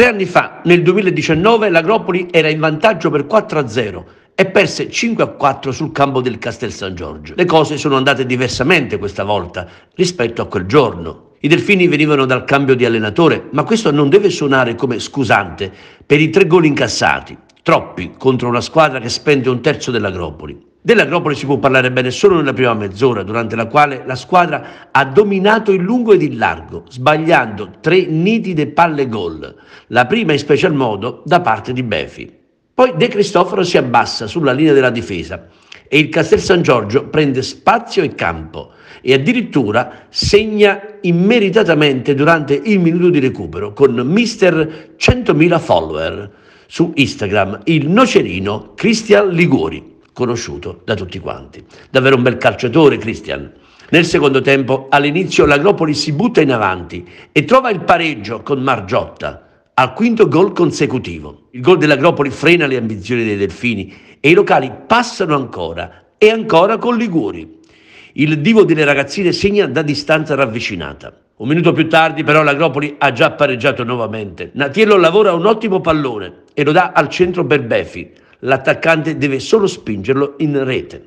Tre anni fa, nel 2019, l'Agropoli era in vantaggio per 4-0 e perse 5-4 sul campo del Castel San Giorgio. Le cose sono andate diversamente questa volta rispetto a quel giorno. I delfini venivano dal cambio di allenatore, ma questo non deve suonare come scusante per i tre gol incassati, troppi contro una squadra che spende un terzo dell'Agropoli. Dell'Acropoli si può parlare bene solo nella prima mezz'ora, durante la quale la squadra ha dominato il lungo ed il largo, sbagliando tre nitide palle gol, la prima in special modo da parte di Befi. Poi De Cristoforo si abbassa sulla linea della difesa e il Castel San Giorgio prende spazio e campo e addirittura segna immeritatamente durante il minuto di recupero con mister 100.000 follower su Instagram, il nocerino Cristian Liguori conosciuto da tutti quanti. Davvero un bel calciatore, Christian. Nel secondo tempo, all'inizio, l'Agropoli si butta in avanti e trova il pareggio con Margiotta al quinto gol consecutivo. Il gol dell'Agropoli frena le ambizioni dei Delfini e i locali passano ancora e ancora con Liguri. Il divo delle ragazzine segna da distanza ravvicinata. Un minuto più tardi però l'Agropoli ha già pareggiato nuovamente. Natiello lavora un ottimo pallone e lo dà al centro Berbeffi, l'attaccante deve solo spingerlo in rete.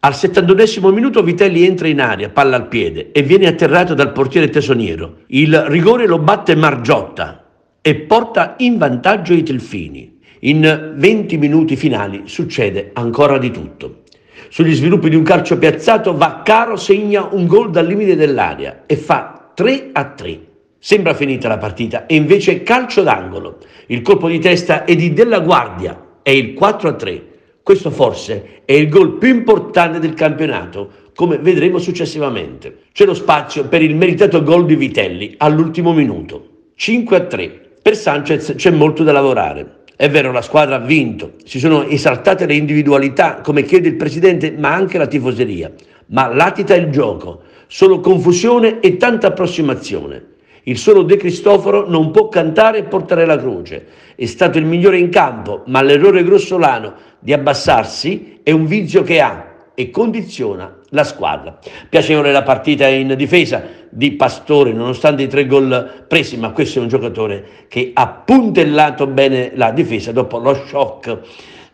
Al 71 minuto Vitelli entra in aria, palla al piede e viene atterrato dal portiere tesoniero. Il rigore lo batte Margiotta e porta in vantaggio i Telfini. In 20 minuti finali succede ancora di tutto. Sugli sviluppi di un calcio piazzato Vaccaro segna un gol dal limite dell'area e fa 3 a 3. Sembra finita la partita e invece calcio d'angolo. Il colpo di testa è di Della Guardia è il 4 a 3. Questo forse è il gol più importante del campionato, come vedremo successivamente. C'è lo spazio per il meritato gol di Vitelli all'ultimo minuto. 5 a 3. Per Sanchez c'è molto da lavorare. È vero, la squadra ha vinto, si sono esaltate le individualità, come chiede il presidente, ma anche la tifoseria. Ma latita il gioco, solo confusione e tanta approssimazione. Il solo De Cristoforo non può cantare e portare la croce. È stato il migliore in campo, ma l'errore grossolano di abbassarsi è un vizio che ha e condiziona la squadra. Piacevole la partita in difesa di Pastore, nonostante i tre gol presi, ma questo è un giocatore che ha puntellato bene la difesa dopo lo shock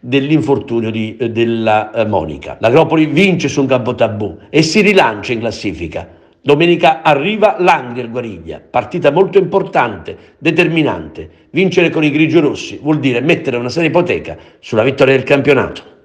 dell'infortunio di, eh, della eh, Monica. L'Agropoli vince su un campo tabù e si rilancia in classifica Domenica arriva l'Angher Guariglia, partita molto importante, determinante. Vincere con i grigiorossi vuol dire mettere una seria ipoteca sulla vittoria del campionato.